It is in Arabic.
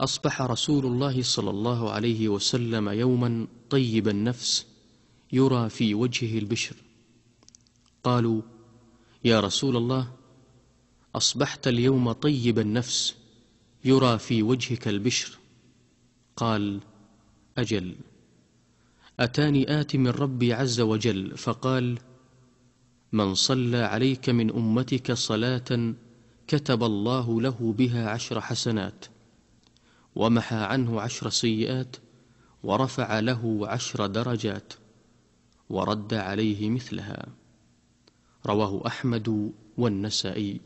أصبح رسول الله صلى الله عليه وسلم يوما طيب النفس يرى في وجهه البشر قالوا يا رسول الله أصبحت اليوم طيب النفس يرى في وجهك البشر قال أجل أتاني آت من ربي عز وجل فقال من صلى عليك من أمتك صلاة كتب الله له بها عشر حسنات ومحى عنه عشر سيئات ورفع له عشر درجات ورد عليه مثلها رواه أحمد والنسائي